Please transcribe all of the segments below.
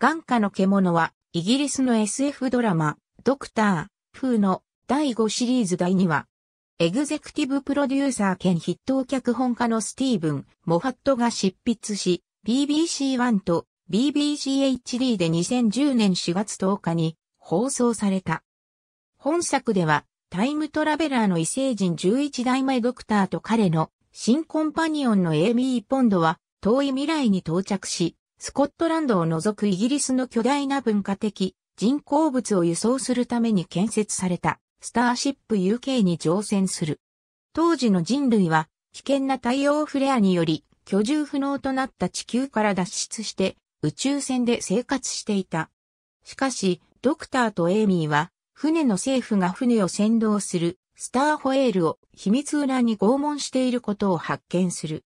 眼下の獣は、イギリスの SF ドラマ、ドクター、風の第5シリーズ第2話。エグゼクティブプロデューサー兼筆頭脚本家のスティーブン・モハットが執筆し、BBC1 と BBCHD で2010年4月10日に放送された。本作では、タイムトラベラーの異星人11代前ドクターと彼の新コンパニオンのエイミー・ポンドは遠い未来に到着し、スコットランドを除くイギリスの巨大な文化的人工物を輸送するために建設されたスターシップ UK に乗船する。当時の人類は危険な太陽フレアにより居住不能となった地球から脱出して宇宙船で生活していた。しかし、ドクターとエイミーは船の政府が船を先導するスターホエールを秘密裏に拷問していることを発見する。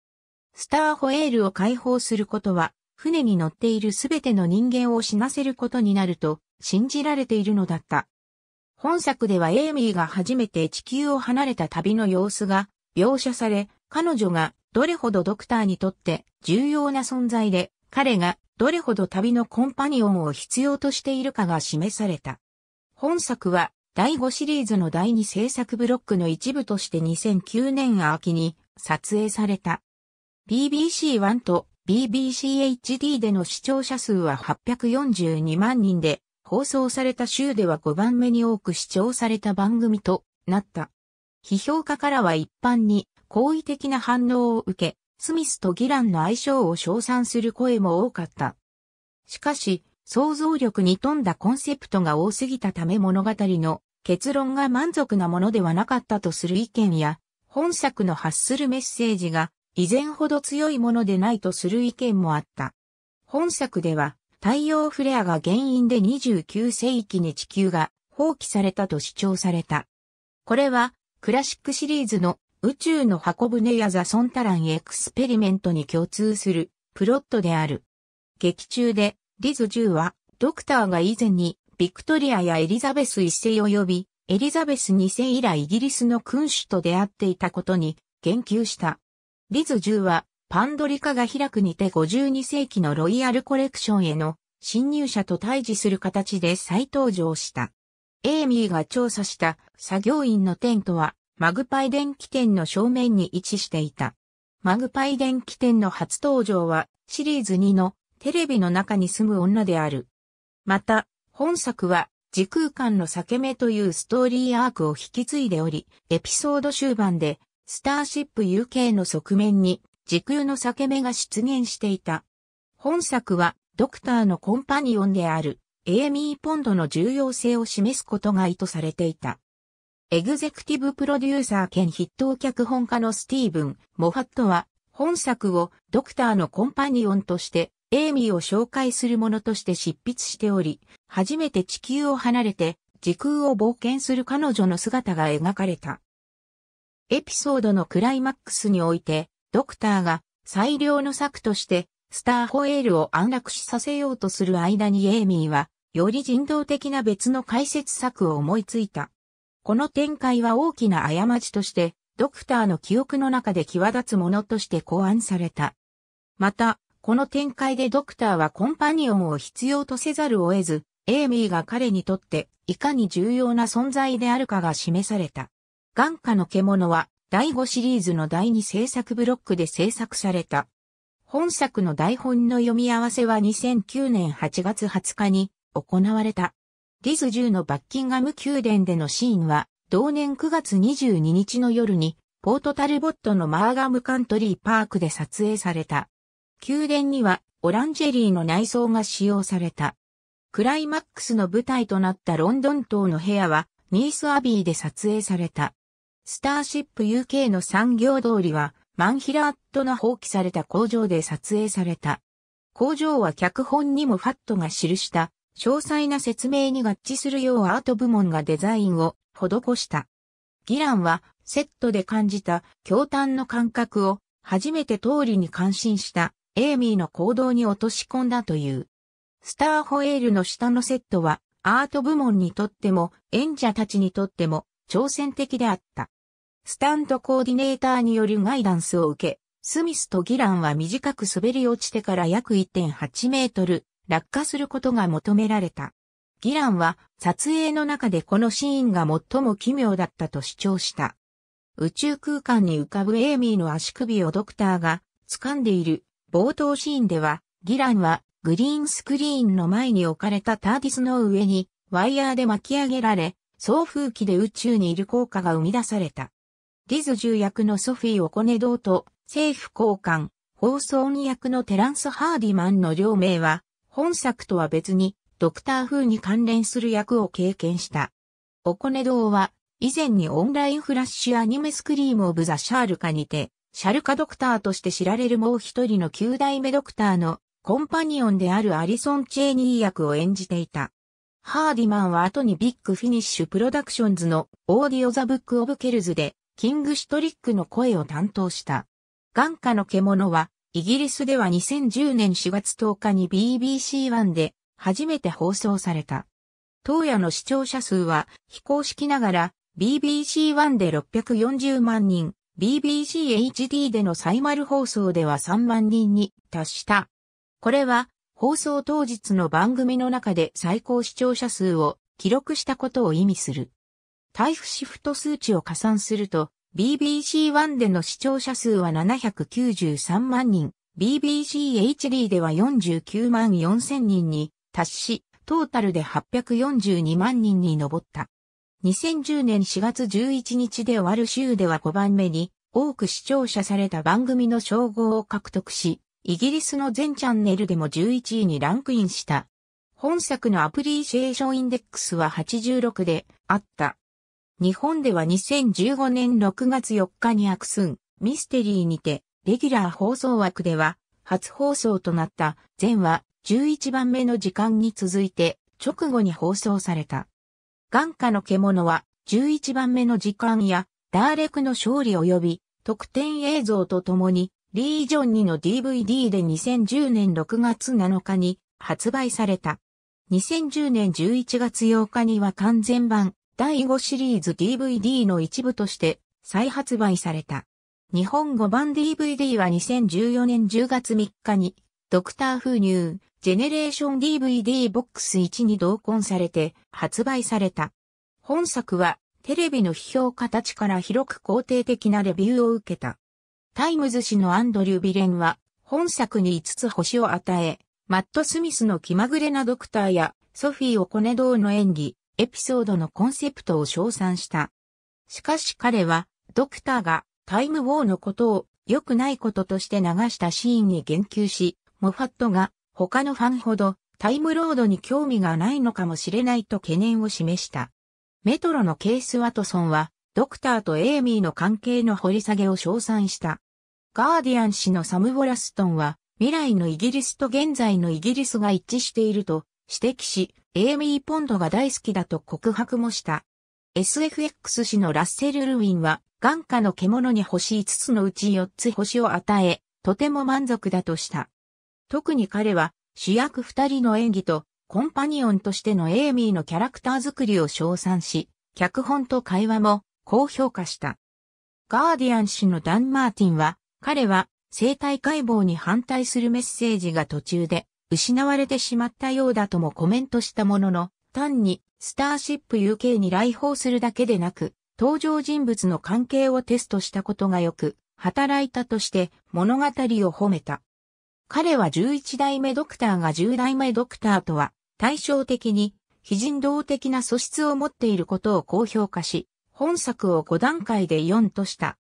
スターホエールを解放することは船に乗っているすべての人間を死なせることになると信じられているのだった。本作ではエイミーが初めて地球を離れた旅の様子が描写され、彼女がどれほどドクターにとって重要な存在で、彼がどれほど旅のコンパニオンを必要としているかが示された。本作は第5シリーズの第2制作ブロックの一部として2009年秋に撮影された。BBC1 と BBCHD での視聴者数は842万人で、放送された週では5番目に多く視聴された番組となった。批評家からは一般に好意的な反応を受け、スミスとギランの相性を称賛する声も多かった。しかし、想像力に富んだコンセプトが多すぎたため物語の結論が満足なものではなかったとする意見や、本作の発するメッセージが以前ほど強いものでないとする意見もあった。本作では、太陽フレアが原因で29世紀に地球が放棄されたと主張された。これは、クラシックシリーズの宇宙の箱舟やザ・ソンタランエクスペリメントに共通するプロットである。劇中で、リズ10は、ドクターが以前に、ビクトリアやエリザベス一世及び、エリザベス2世以来イギリスの君主と出会っていたことに、言及した。リズ10は、パンドリカが開くにて52世紀のロイヤルコレクションへの侵入者と対峙する形で再登場した。エイミーが調査した作業員のテントは、マグパイ電気店の正面に位置していた。マグパイ電気店の初登場は、シリーズ2のテレビの中に住む女である。また、本作は、時空間の裂け目というストーリーアークを引き継いでおり、エピソード終盤でスターシップ UK の側面に時空の裂け目が出現していた。本作はドクターのコンパニオンであるエイミー・ポンドの重要性を示すことが意図されていた。エグゼクティブプロデューサー兼筆頭脚本家のスティーブン・モハットは本作をドクターのコンパニオンとしてエイミーを紹介するものとして執筆しており、初めて地球を離れて時空を冒険する彼女の姿が描かれた。エピソードのクライマックスにおいて、ドクターが最良の策として、スターホエールを安楽死させようとする間にエイミーは、より人道的な別の解説策を思いついた。この展開は大きな過ちとして、ドクターの記憶の中で際立つものとして考案された。また、この展開でドクターはコンパニオンを必要とせざるを得ず、エイミーが彼にとっていかに重要な存在であるかが示された。眼下の獣は第5シリーズの第2制作ブロックで制作された。本作の台本の読み合わせは2009年8月20日に行われた。ディズ10のバッキンガム宮殿でのシーンは同年9月22日の夜にポートタルボットのマーガムカントリーパークで撮影された。宮殿にはオランジェリーの内装が使用された。クライマックスの舞台となったロンドン島の部屋はニースアビーで撮影された。スターシップ UK の産業通りは、マンヒラーットの放棄された工場で撮影された。工場は脚本にもファットが記した詳細な説明に合致するようアート部門がデザインを施した。ギランはセットで感じた驚嘆の感覚を初めて通りに感心したエイミーの行動に落とし込んだという。スターホエールの下のセットはアート部門にとっても演者たちにとっても挑戦的であった。スタントコーディネーターによるガイダンスを受け、スミスとギランは短く滑り落ちてから約1.8メートル落下することが求められた。ギランは撮影の中でこのシーンが最も奇妙だったと主張した。宇宙空間に浮かぶエイミーの足首をドクターが掴んでいる冒頭シーンでは、ギランはグリーンスクリーンの前に置かれたターディスの上にワイヤーで巻き上げられ、送風機で宇宙にいる効果が生み出された。リズ重役のソフィー・オコネドーと、政府高官、放送2役のテランス・ハーディマンの両名は、本作とは別に、ドクター風に関連する役を経験した。オコネドーは、以前にオンラインフラッシュアニメスクリーム・オブ・ザ・シャールカにて、シャルカドクターとして知られるもう一人の九代目ドクターのコンパニオンであるアリソン・チェーニー役を演じていた。ハーディマンは後にビッグフィニッシュプロダクションズのオーディオ・ザ・ブック・オブ・ケルズでキングシュトリックの声を担当した。眼下の獣は、イギリスでは2010年4月10日に BBC1 で初めて放送された。当夜の視聴者数は非公式ながら BBC1 で640万人、BBCHD でのサイマル放送では3万人に達した。これは放送当日の番組の中で最高視聴者数を記録したことを意味する。タイフシフト数値を加算すると、BBC1 での視聴者数は793万人、BBCHD では49万4千人に達し、トータルで842万人に上った。2010年4月11日で終わる週では5番目に多く視聴者された番組の称号を獲得し、イギリスの全チャンネルでも11位にランクインした。本作のアプリシエーションインデックスは86であった。日本では2015年6月4日にアクスン、ミステリーにて、レギュラー放送枠では、初放送となった前話11番目の時間に続いて、直後に放送された。眼下の獣は、11番目の時間や、ダーレクの勝利及び、特典映像とともに、リージョン2の DVD で2010年6月7日に発売された。2010年11月8日には完全版、第5シリーズ DVD の一部として再発売された。日本語版 DVD は2014年10月3日に、ドクター風入、ジェネレーション DVD ボックス1に同梱されて発売された。本作はテレビの批評家たちから広く肯定的なレビューを受けた。タイムズ誌のアンドリュー・ビレンは本作に5つ星を与え、マット・スミスの気まぐれなドクターやソフィー・オコネドーの演技、エピソードのコンセプトを称賛した。しかし彼は、ドクターがタイムウォーのことを良くないこととして流したシーンに言及し、モファットが他のファンほどタイムロードに興味がないのかもしれないと懸念を示した。メトロのケース・ワトソンは、ドクターとエイミーの関係の掘り下げを称賛した。ガーディアン氏のサム・ボラストンは、未来のイギリスと現在のイギリスが一致していると指摘し、エイミー・ポンドが大好きだと告白もした。SFX 氏のラッセル・ルウィンは、眼下の獣に星5つのうち4つ星を与え、とても満足だとした。特に彼は、主役2人の演技と、コンパニオンとしてのエイミーのキャラクター作りを称賛し、脚本と会話も、高評価した。ガーディアン氏のダン・マーティンは、彼は、生体解剖に反対するメッセージが途中で失われてしまったようだともコメントしたものの、単にスターシップ UK に来訪するだけでなく、登場人物の関係をテストしたことがよく、働いたとして物語を褒めた。彼は11代目ドクターが10代目ドクターとは対照的に非人道的な素質を持っていることを高評価し、本作を5段階で4とした。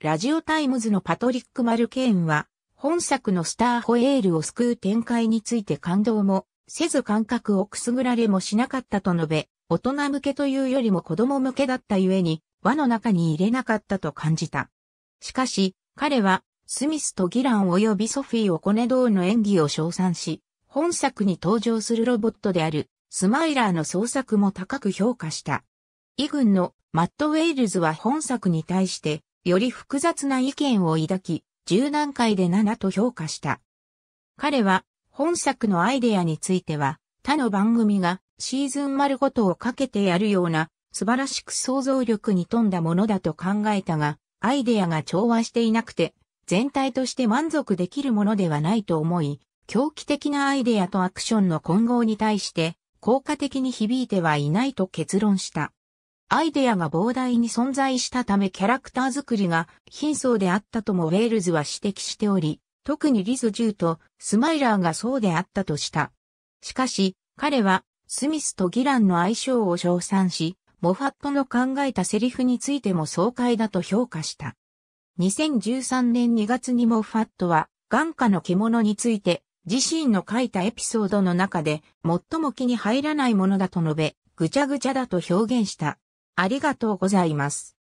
ラジオタイムズのパトリック・マルケーンは、本作のスターホエールを救う展開について感動もせず感覚をくすぐられもしなかったと述べ、大人向けというよりも子供向けだったゆえに、輪の中に入れなかったと感じた。しかし、彼は、スミスとギラン及びソフィー・オコネドーの演技を称賛し、本作に登場するロボットである、スマイラーの創作も高く評価した。イグンのマット・ウェイルズは本作に対して、より複雑な意見を抱き、10段階で7と評価した。彼は本作のアイデアについては他の番組がシーズン丸ごとをかけてやるような素晴らしく想像力に富んだものだと考えたが、アイデアが調和していなくて、全体として満足できるものではないと思い、狂気的なアイデアとアクションの混合に対して、効果的に響いてはいないと結論した。アイデアが膨大に存在したためキャラクター作りが貧相であったともウェールズは指摘しており、特にリズ・ューとスマイラーがそうであったとした。しかし、彼はスミスとギランの相性を称賛し、モファットの考えたセリフについても爽快だと評価した。2013年2月にモファットは、眼下の着物について、自身の書いたエピソードの中で最も気に入らないものだと述べ、ぐちゃぐちゃだと表現した。ありがとうございます。